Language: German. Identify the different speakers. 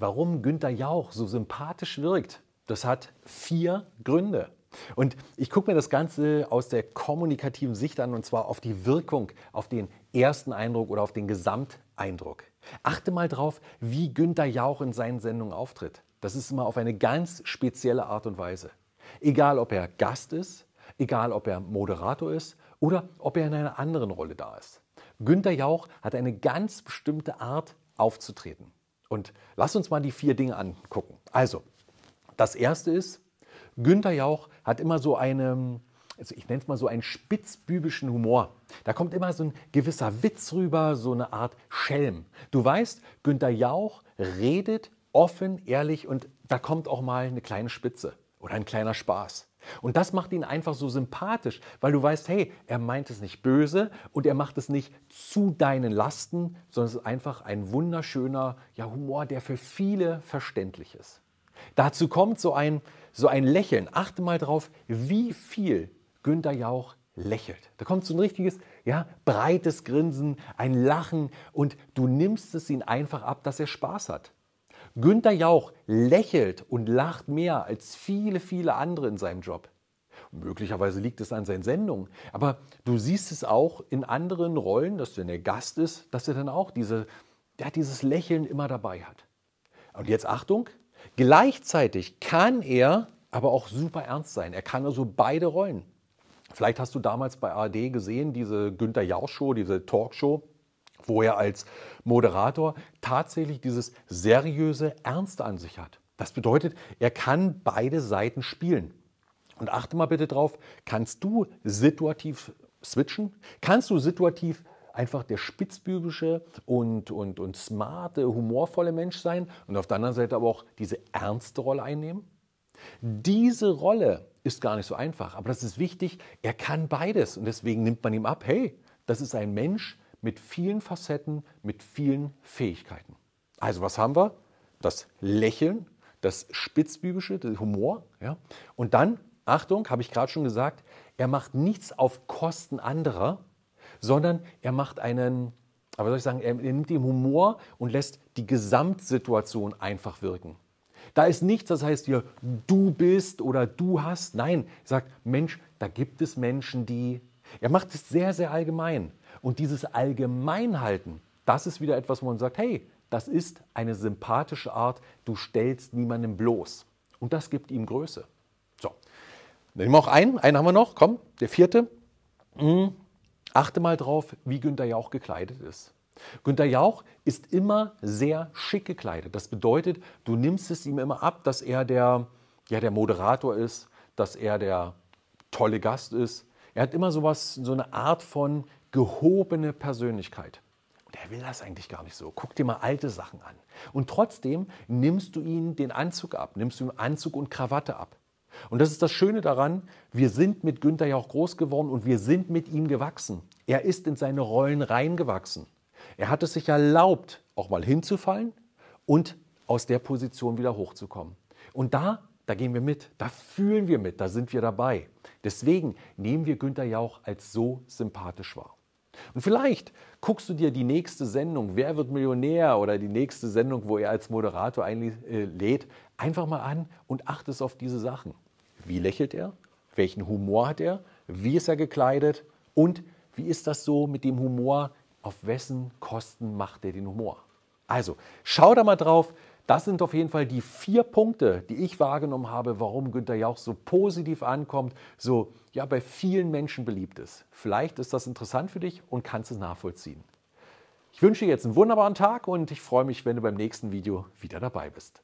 Speaker 1: warum Günter Jauch so sympathisch wirkt, das hat vier Gründe. Und ich gucke mir das Ganze aus der kommunikativen Sicht an und zwar auf die Wirkung, auf den ersten Eindruck oder auf den Gesamteindruck. Achte mal drauf, wie Günter Jauch in seinen Sendungen auftritt. Das ist immer auf eine ganz spezielle Art und Weise. Egal, ob er Gast ist, egal, ob er Moderator ist oder ob er in einer anderen Rolle da ist. Günter Jauch hat eine ganz bestimmte Art aufzutreten. Und lass uns mal die vier Dinge angucken. Also, das erste ist, Günter Jauch hat immer so eine, also ich nenne es mal so einen spitzbübischen Humor. Da kommt immer so ein gewisser Witz rüber, so eine Art Schelm. Du weißt, Günter Jauch redet offen, ehrlich und da kommt auch mal eine kleine Spitze oder ein kleiner Spaß. Und das macht ihn einfach so sympathisch, weil du weißt, hey, er meint es nicht böse und er macht es nicht zu deinen Lasten, sondern es ist einfach ein wunderschöner ja, Humor, der für viele verständlich ist. Dazu kommt so ein, so ein Lächeln. Achte mal drauf, wie viel Günter Jauch lächelt. Da kommt so ein richtiges, ja, breites Grinsen, ein Lachen und du nimmst es ihm einfach ab, dass er Spaß hat. Günter Jauch lächelt und lacht mehr als viele, viele andere in seinem Job. Möglicherweise liegt es an seinen Sendungen, aber du siehst es auch in anderen Rollen, dass wenn er Gast ist, dass er dann auch diese, ja, dieses Lächeln immer dabei hat. Und jetzt Achtung, gleichzeitig kann er aber auch super ernst sein. Er kann also beide Rollen. Vielleicht hast du damals bei ARD gesehen, diese Günter Jauch Show, diese Talkshow, wo er als Moderator tatsächlich dieses seriöse Ernst an sich hat. Das bedeutet, er kann beide Seiten spielen. Und achte mal bitte drauf, kannst du situativ switchen? Kannst du situativ einfach der spitzbübische und, und, und smarte, humorvolle Mensch sein und auf der anderen Seite aber auch diese ernste Rolle einnehmen? Diese Rolle ist gar nicht so einfach, aber das ist wichtig. Er kann beides und deswegen nimmt man ihm ab, hey, das ist ein Mensch, mit vielen Facetten, mit vielen Fähigkeiten. Also was haben wir? Das Lächeln, das Spitzbübische, der Humor. Ja? Und dann, Achtung, habe ich gerade schon gesagt, er macht nichts auf Kosten anderer, sondern er macht einen, aber soll ich sagen, er nimmt den Humor und lässt die Gesamtsituation einfach wirken. Da ist nichts, das heißt hier, du bist oder du hast. Nein, er sagt, Mensch, da gibt es Menschen, die. Er macht es sehr, sehr allgemein. Und dieses Allgemeinhalten, das ist wieder etwas, wo man sagt, hey, das ist eine sympathische Art, du stellst niemandem bloß. Und das gibt ihm Größe. So, nehmen wir auch einen, einen haben wir noch, komm, der vierte. Hm. Achte mal drauf, wie Günter Jauch gekleidet ist. Günter Jauch ist immer sehr schick gekleidet. Das bedeutet, du nimmst es ihm immer ab, dass er der, ja, der Moderator ist, dass er der tolle Gast ist. Er hat immer so so eine Art von, gehobene Persönlichkeit. Und er will das eigentlich gar nicht so. Guck dir mal alte Sachen an. Und trotzdem nimmst du ihm den Anzug ab, nimmst du ihm Anzug und Krawatte ab. Und das ist das Schöne daran, wir sind mit Günther ja auch groß geworden und wir sind mit ihm gewachsen. Er ist in seine Rollen reingewachsen. Er hat es sich erlaubt, auch mal hinzufallen und aus der Position wieder hochzukommen. Und da, da gehen wir mit, da fühlen wir mit, da sind wir dabei. Deswegen nehmen wir Günther Jauch als so sympathisch wahr. Und vielleicht guckst du dir die nächste Sendung Wer wird Millionär oder die nächste Sendung, wo er als Moderator einlädt, äh, einfach mal an und achtest auf diese Sachen. Wie lächelt er? Welchen Humor hat er? Wie ist er gekleidet? Und wie ist das so mit dem Humor? Auf wessen Kosten macht er den Humor? Also, schau da mal drauf. Das sind auf jeden Fall die vier Punkte, die ich wahrgenommen habe, warum Günter Jauch so positiv ankommt, so ja bei vielen Menschen beliebt ist. Vielleicht ist das interessant für dich und kannst es nachvollziehen. Ich wünsche dir jetzt einen wunderbaren Tag und ich freue mich, wenn du beim nächsten Video wieder dabei bist.